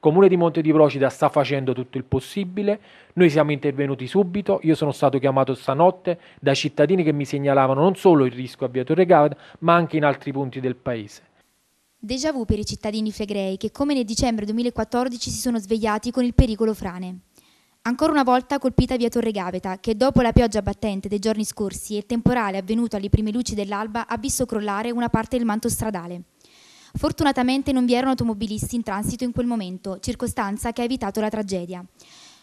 Comune di Monte di Procida sta facendo tutto il possibile, noi siamo intervenuti subito, io sono stato chiamato stanotte da cittadini che mi segnalavano non solo il rischio a Via Torre Gavada, ma anche in altri punti del paese. Déjà vu per i cittadini flegrei che come nel dicembre 2014 si sono svegliati con il pericolo frane. Ancora una volta colpita via Torre Gaveta, che dopo la pioggia battente dei giorni scorsi e il temporale avvenuto alle prime luci dell'alba ha visto crollare una parte del manto stradale. Fortunatamente non vi erano automobilisti in transito in quel momento, circostanza che ha evitato la tragedia.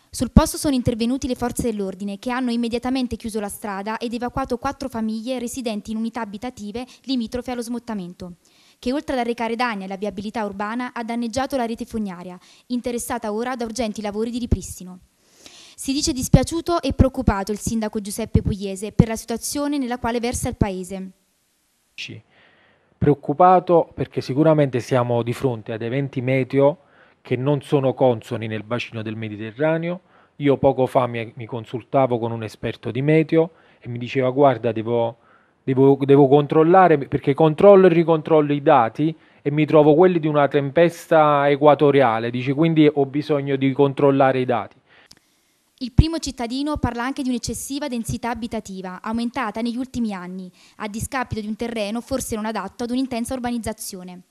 Sul posto sono intervenuti le forze dell'ordine che hanno immediatamente chiuso la strada ed evacuato quattro famiglie residenti in unità abitative limitrofe allo smottamento, che oltre ad arrecare danni alla viabilità urbana ha danneggiato la rete fognaria, interessata ora da urgenti lavori di ripristino. Si dice dispiaciuto e preoccupato il sindaco Giuseppe Pugliese per la situazione nella quale versa il paese. Sì preoccupato perché sicuramente siamo di fronte ad eventi meteo che non sono consoni nel bacino del Mediterraneo. Io poco fa mi, mi consultavo con un esperto di meteo e mi diceva guarda devo, devo, devo controllare perché controllo e ricontrollo i dati e mi trovo quelli di una tempesta equatoriale, dice quindi ho bisogno di controllare i dati. Il primo cittadino parla anche di un'eccessiva densità abitativa, aumentata negli ultimi anni, a discapito di un terreno forse non adatto ad un'intensa urbanizzazione.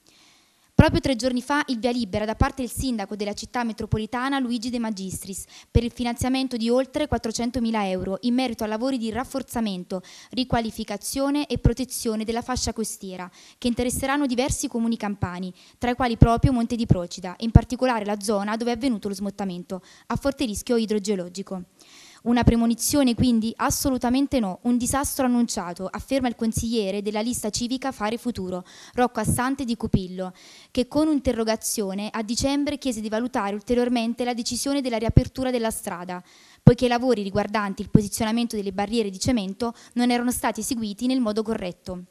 Proprio tre giorni fa il via libera da parte del sindaco della città metropolitana Luigi De Magistris per il finanziamento di oltre 400.000 euro in merito a lavori di rafforzamento, riqualificazione e protezione della fascia costiera che interesseranno diversi comuni campani, tra i quali proprio Monte di Procida, in particolare la zona dove è avvenuto lo smottamento, a forte rischio idrogeologico. Una premonizione quindi? Assolutamente no, un disastro annunciato, afferma il consigliere della lista civica Fare Futuro, Rocco Assante di Cupillo, che con un'interrogazione a dicembre chiese di valutare ulteriormente la decisione della riapertura della strada, poiché i lavori riguardanti il posizionamento delle barriere di cemento non erano stati eseguiti nel modo corretto.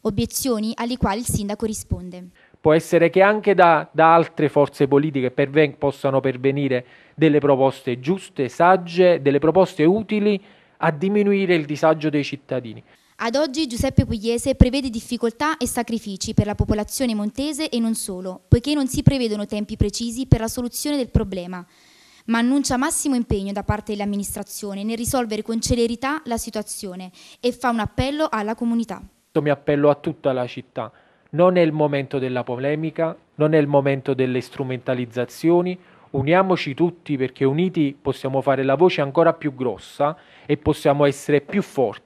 Obiezioni alle quali il sindaco risponde può essere che anche da, da altre forze politiche perven- possano pervenire delle proposte giuste, sagge, delle proposte utili a diminuire il disagio dei cittadini. Ad oggi Giuseppe Pugliese prevede difficoltà e sacrifici per la popolazione montese e non solo, poiché non si prevedono tempi precisi per la soluzione del problema, ma annuncia massimo impegno da parte dell'amministrazione nel risolvere con celerità la situazione e fa un appello alla comunità. Mi appello a tutta la città non è il momento della polemica, non è il momento delle strumentalizzazioni, uniamoci tutti perché uniti possiamo fare la voce ancora più grossa e possiamo essere più forti.